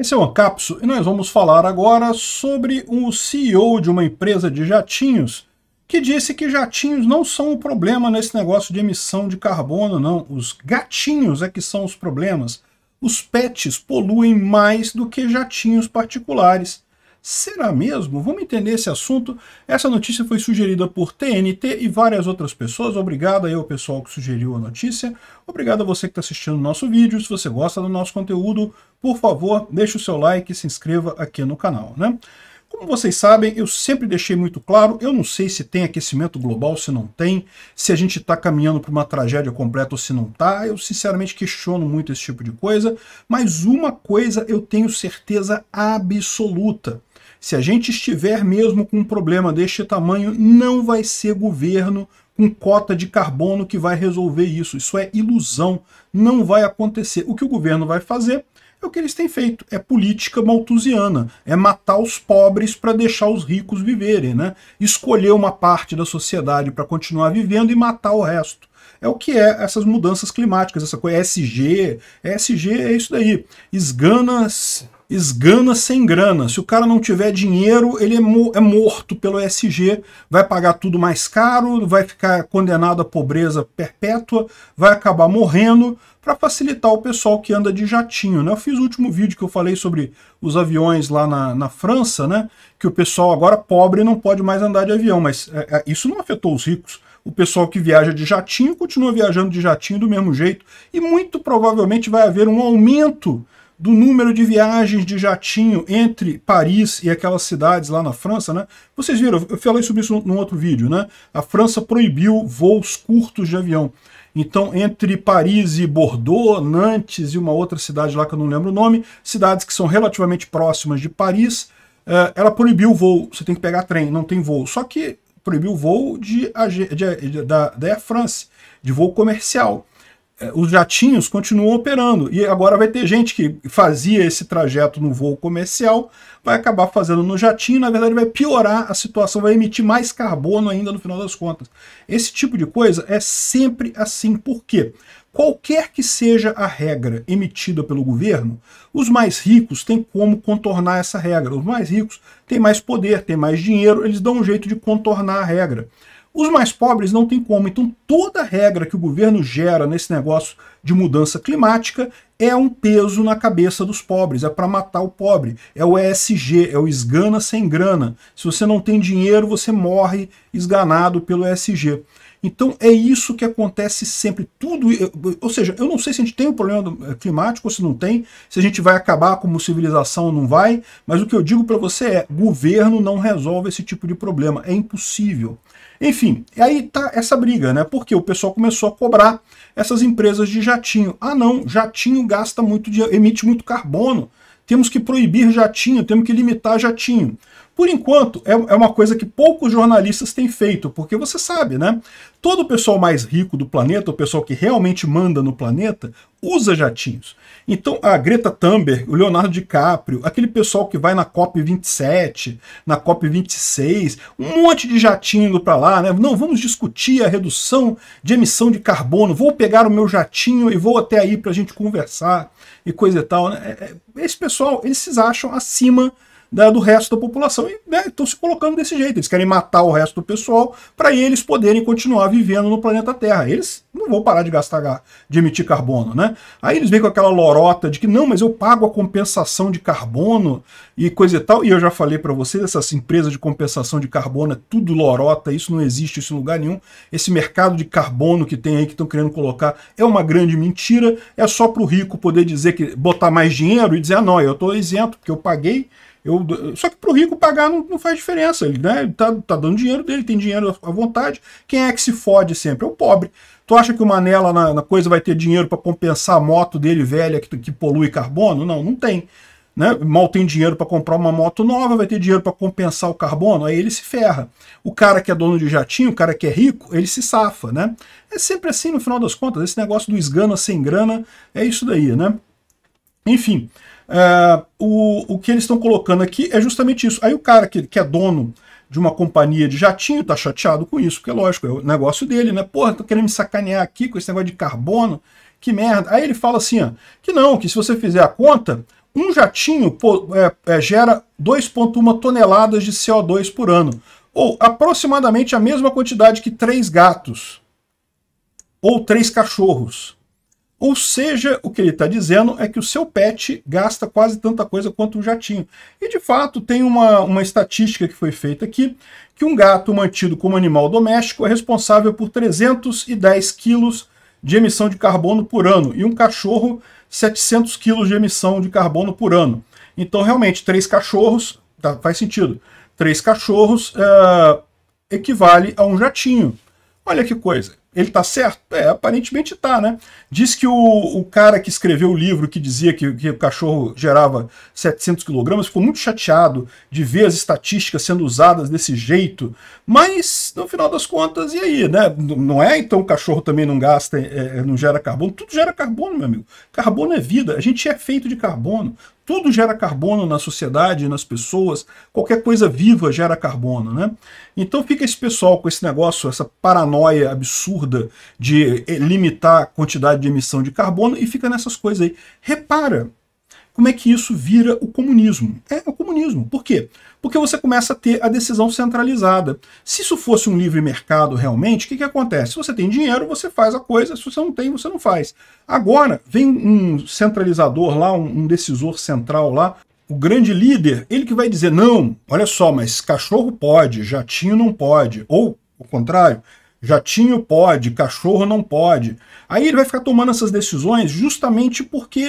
Esse é o Ancapso e nós vamos falar agora sobre um CEO de uma empresa de jatinhos que disse que jatinhos não são o problema nesse negócio de emissão de carbono, não. Os gatinhos é que são os problemas. Os pets poluem mais do que jatinhos particulares. Será mesmo? Vamos entender esse assunto. Essa notícia foi sugerida por TNT e várias outras pessoas. Obrigado aí ao pessoal que sugeriu a notícia. Obrigado a você que está assistindo o nosso vídeo. Se você gosta do nosso conteúdo, por favor, deixe o seu like e se inscreva aqui no canal. Né? Como vocês sabem, eu sempre deixei muito claro, eu não sei se tem aquecimento global, se não tem, se a gente está caminhando para uma tragédia completa ou se não está, eu sinceramente questiono muito esse tipo de coisa, mas uma coisa eu tenho certeza absoluta, se a gente estiver mesmo com um problema deste tamanho, não vai ser governo com cota de carbono que vai resolver isso. Isso é ilusão, não vai acontecer. O que o governo vai fazer é o que eles têm feito, é política maltusiana, é matar os pobres para deixar os ricos viverem, né? Escolher uma parte da sociedade para continuar vivendo e matar o resto é o que é essas mudanças climáticas, essa coisa é SG, é SG é isso daí. Esganas esgana sem grana. Se o cara não tiver dinheiro, ele é, mo é, morto pelo SG, vai pagar tudo mais caro, vai ficar condenado à pobreza perpétua, vai acabar morrendo para facilitar o pessoal que anda de jatinho. Né? Eu fiz o último vídeo que eu falei sobre os aviões lá na, na França, né? que o pessoal agora pobre não pode mais andar de avião, mas é, é, isso não afetou os ricos o pessoal que viaja de jatinho continua viajando de jatinho do mesmo jeito. E muito provavelmente vai haver um aumento do número de viagens de jatinho entre Paris e aquelas cidades lá na França, né? Vocês viram, eu falei sobre isso num outro vídeo, né? A França proibiu voos curtos de avião. Então, entre Paris e Bordeaux, Nantes e uma outra cidade lá que eu não lembro o nome, cidades que são relativamente próximas de Paris, eh, ela proibiu o voo. Você tem que pegar trem, não tem voo. Só que proibiu o voo de, de, de da, da Air France, de voo comercial. É, os jatinhos continuam operando. E agora vai ter gente que fazia esse trajeto no voo comercial, vai acabar fazendo no jatinho, na verdade vai piorar a situação, vai emitir mais carbono ainda no final das contas. Esse tipo de coisa é sempre assim. Por quê? Qualquer que seja a regra emitida pelo governo, os mais ricos têm como contornar essa regra. Os mais ricos têm mais poder, têm mais dinheiro, eles dão um jeito de contornar a regra. Os mais pobres não têm como. Então, toda regra que o governo gera nesse negócio de mudança climática é um peso na cabeça dos pobres, é para matar o pobre. É o ESG, é o esgana sem grana. Se você não tem dinheiro, você morre esganado pelo ESG. Então é isso que acontece sempre. Tudo, ou seja, eu não sei se a gente tem um problema eh, climático ou se não tem, se a gente vai acabar como civilização ou não vai, mas o que eu digo para você é: governo não resolve esse tipo de problema, é impossível. Enfim, aí tá essa briga, né? Porque o pessoal começou a cobrar essas empresas de jatinho. Ah, não, jatinho gasta muito, emite muito carbono. Temos que proibir jatinho, temos que limitar jatinho. Por enquanto, é, é, uma coisa que poucos jornalistas têm feito, porque você sabe, né? Todo o pessoal mais rico do planeta, o pessoal que realmente manda no planeta, usa jatinhos. Então a Greta Thunberg, o Leonardo DiCaprio, aquele pessoal que vai na COP27, na COP26, um monte de jatinho indo para lá, né? Não, vamos discutir a redução de emissão de carbono, vou pegar o meu jatinho e vou até aí para a gente conversar e coisa e tal. Né? É, é, esse pessoal, eles se acham acima da, do resto da população. E estão né, se colocando desse jeito. Eles querem matar o resto do pessoal para eles poderem continuar vivendo no planeta Terra. Eles não vão parar de gastar, de emitir carbono, né? Aí eles vêm com aquela lorota de que não, mas eu pago a compensação de carbono e coisa e tal. E eu já falei para vocês, essas empresas de compensação de carbono é tudo lorota, isso não existe isso em lugar nenhum. Esse mercado de carbono que tem aí, que estão querendo colocar, é uma grande mentira. É só para o rico poder dizer que botar mais dinheiro e dizer, ah, não, eu estou isento, porque eu paguei eu, só que para o rico pagar não, não, faz diferença. Ele né, tá, tá dando dinheiro dele, tem dinheiro à vontade. Quem é que se fode sempre? É o pobre. Tu acha que o Manela na, na coisa vai ter dinheiro para compensar a moto dele velha que, que polui carbono? Não, não tem. Né? Mal tem dinheiro para comprar uma moto nova, vai ter dinheiro para compensar o carbono, aí ele se ferra. O cara que é dono de jatinho, o cara que é rico, ele se safa, né? É sempre assim no final das contas, esse negócio do esgana sem grana é isso daí, né? Enfim, é, o, o que eles estão colocando aqui é justamente isso. Aí o cara que, que é dono de uma companhia de jatinho tá chateado com isso, porque lógico, é o negócio dele, né? Porra, tô querendo me sacanear aqui com esse negócio de carbono, que merda. Aí ele fala assim, ó, que não, que se você fizer a conta, um jatinho pô, é, é, gera 2,1 toneladas de CO2 por ano, ou aproximadamente a mesma quantidade que três gatos, ou três cachorros. Ou seja, o que ele está dizendo é que o seu pet gasta quase tanta coisa quanto um jatinho. E de fato, tem uma, uma estatística que foi feita aqui, que um gato mantido como animal doméstico é responsável por 310 quilos de emissão de carbono por ano, e um cachorro 700 quilos de emissão de carbono por ano. Então, realmente, três cachorros, tá, faz sentido, três cachorros eh, equivale a um jatinho. Olha que coisa. Ele está certo? É, aparentemente está, né? Diz que o, o cara que escreveu o livro que dizia que, que o cachorro gerava 700 quilogramas ficou muito chateado de ver as estatísticas sendo usadas desse jeito. Mas, no final das contas, e aí, né? Não é então o cachorro também não gasta, é, é, não gera carbono? Tudo gera carbono, meu amigo. Carbono é vida. A gente é feito de carbono. Tudo gera carbono na sociedade, nas pessoas, qualquer coisa viva gera carbono, né? Então fica esse pessoal com esse negócio, essa paranoia absurda absurda de eh, limitar a quantidade de emissão de carbono e fica nessas coisas aí. Repara como é que isso vira o comunismo. É, é o comunismo. Por quê? Porque você começa a ter a decisão centralizada. Se isso fosse um livre mercado realmente, o que, que acontece? Se você tem dinheiro, você faz a coisa, se você não tem, você não faz. Agora, vem um centralizador lá, um, um decisor central lá, o grande líder, ele que vai dizer, não, olha só, mas cachorro pode, jatinho não pode, ou o contrário, Jatinho pode, cachorro não pode. Aí ele vai ficar tomando essas decisões justamente porque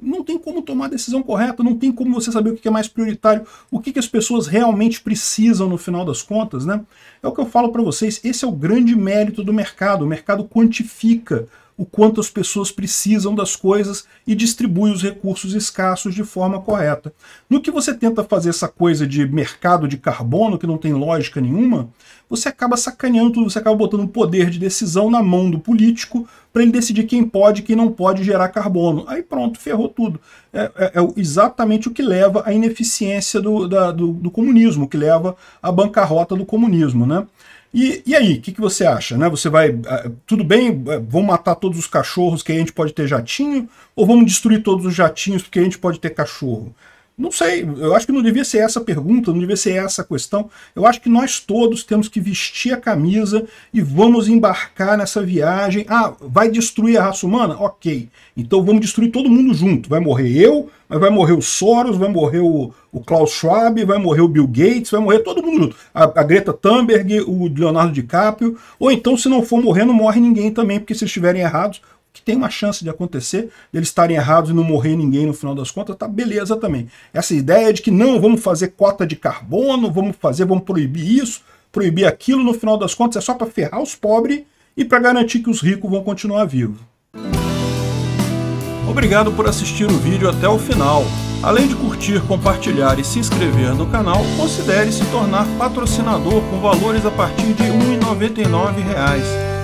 não tem como tomar a decisão correta, não tem como você saber o que é mais prioritário, o que, que as pessoas realmente precisam no final das contas, né? É o que eu falo para vocês, esse é o grande mérito do mercado. O mercado quantifica o quanto as pessoas precisam das coisas e distribui os recursos escassos de forma correta. No que você tenta fazer essa coisa de mercado de carbono, que não tem lógica nenhuma, você acaba sacaneando tudo, você acaba botando o poder de decisão na mão do político para ele decidir quem pode e quem não pode gerar carbono. Aí pronto, ferrou tudo. É, é, é exatamente o que leva à ineficiência do, da, do, do comunismo, que leva à bancarrota do comunismo. Né? E, e aí, o que, que você acha? Né? Você vai, ah, tudo bem, ah, vamos matar todos os cachorros que a gente pode ter jatinho, ou vamos destruir todos os jatinhos porque a gente pode ter cachorro? Não sei, eu acho que não devia ser essa pergunta, não devia ser essa a questão. Eu acho que nós todos temos que vestir a camisa e vamos embarcar nessa viagem. Ah, vai destruir a raça humana? Ok. Então vamos destruir todo mundo junto. Vai morrer eu, mas vai morrer o Soros, vai morrer o, o Klaus Schwab, vai morrer o Bill Gates, vai morrer todo mundo junto. A, a Greta Thunberg, o Leonardo DiCaprio. Ou então, se não for morrendo, morre ninguém também, porque se estiverem errados, que tem uma chance de acontecer, eles estarem errados e não morrer ninguém no final das contas, tá beleza também. Essa ideia de que não, vamos fazer cota de carbono, vamos fazer, vamos proibir isso, proibir aquilo, no final das contas é só para ferrar os pobres e para garantir que os ricos vão continuar vivos. Obrigado por assistir o vídeo até o final. Além de curtir, compartilhar e se inscrever no canal, considere se tornar patrocinador com valores a partir de R$ 1,99